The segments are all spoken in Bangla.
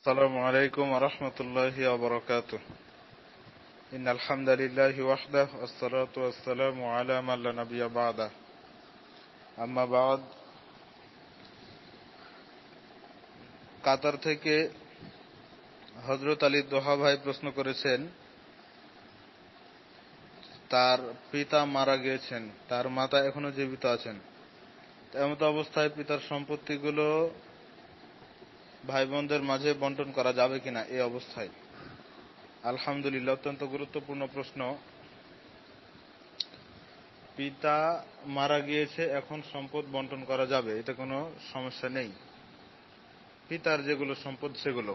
السلام عليكم ورحمة الله وبركاته إن الحمد لله وحده والصلاة والسلام على من لنبي بعده أما بعد কাতার থেকে হজরত আলী দোহা ভাই প্রশ্ন করেছেন তার পিতা মারা গিয়েছেন তার মাতা এখনো জীবিত আছেন এমত অবস্থায় পিতার সম্পত্তিগুলো ভাই বোনদের মাঝে বন্টন করা যাবে কিনা এই অবস্থায় আলহামদুলিল্লাহ অত্যন্ত গুরুত্বপূর্ণ প্রশ্ন পিতা মারা গিয়েছে এখন সম্পদ বন্টন করা যাবে এটা কোনো সমস্যা নেই পিতার যেগুলো সম্পদ সেগুলো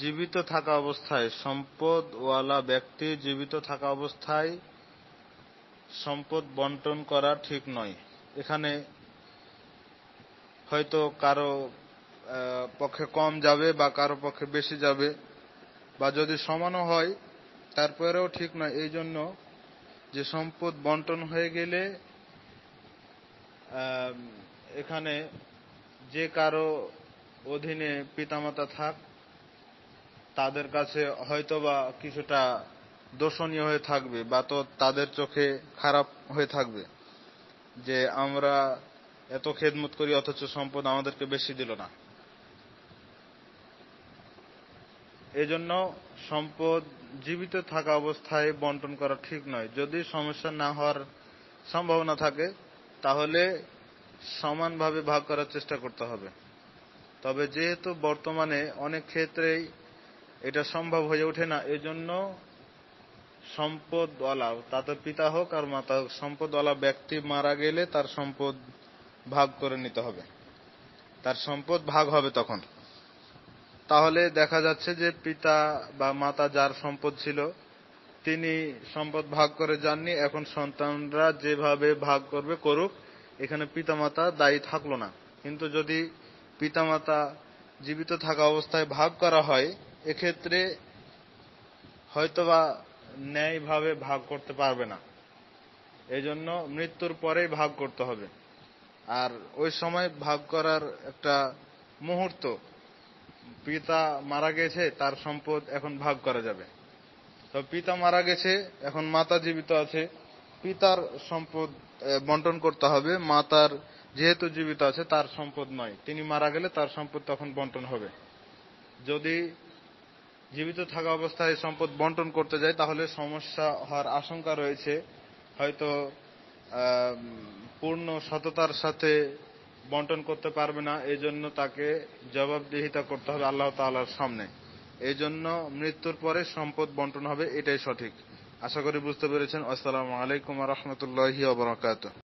জীবিত থাকা অবস্থায় সম্পদওয়ালা ব্যক্তি জীবিত থাকা অবস্থায় সম্পদ বন্টন করা ঠিক নয় এখানে হয়তো কারো পক্ষে কম যাবে বা কারো পক্ষে বেশি যাবে বা যদি সমানও হয় তারপরেও ঠিক নয় এই জন্য যে সম্পদ বন্টন হয়ে গেলে এখানে যে কারো অধীনে পিতামাতা থাক তাদের কাছে হয়তোবা কিছুটা দোষণীয় হয়ে থাকবে বা তো তাদের চোখে খারাপ হয়ে থাকবে যে আমরা এত খেদমত করি অথচ সম্পদ আমাদেরকে বেশি দিল না এজন্য সম্পদ জীবিত থাকা অবস্থায় বন্টন করা ঠিক নয় যদি সমস্যা না হওয়ার সম্ভাবনা থাকে তাহলে সমানভাবে ভাগ করার চেষ্টা করতে হবে তবে যেহেতু বর্তমানে অনেক ক্ষেত্রেই এটা সম্ভব হয়ে ওঠে না এজন্য সম্পদওয়ালা তাতে পিতা হোক আর মাতা হোক সম্পদওয়ালা ব্যক্তি মারা গেলে তার সম্পদ ভাগ করে নিতে হবে তার সম্পদ ভাগ হবে তখন তাহলে দেখা যাচ্ছে যে পিতা বা মাতা যার সম্পদ ছিল তিনি সম্পদ ভাগ করে যাননি এখন সন্তানরা যেভাবে ভাগ করবে করুক এখানে পিতামাতা দায়ী থাকলো না কিন্তু যদি পিতামাতা জীবিত থাকা অবস্থায় ভাগ করা হয় এক্ষেত্রে হয়তোবা ন্যায়ভাবে ভাগ করতে পারবে না এজন্য মৃত্যুর পরেই ভাগ করতে হবে আর ওই সময় ভাগ করার একটা মুহূর্ত পিতা মারা গেছে তার সম্পদ এখন ভাগ করা যাবে তো পিতা মারা গেছে এখন মাতা জীবিত আছে পিতার সম্পদ বন্টন করতে হবে মাতার যেহেতু জীবিত আছে তার সম্পদ নয় তিনি মারা গেলে তার সম্পদ তখন বন্টন হবে যদি জীবিত থাকা অবস্থায় সম্পদ বন্টন করতে যায় তাহলে সমস্যা হওয়ার আশঙ্কা রয়েছে হয়তো পূর্ণ সততার সাথে বন্টন করতে পারবে না এই জন্য তাকে জবাবদিহিতা করতে হবে আল্লাহ তাল্লাহর সামনে এই জন্য মৃত্যুর পরে সম্পদ বন্টন হবে এটাই সঠিক আশা করি বুঝতে পেরেছেন আসসালামু আলাইকুম রহমতুল্লাহি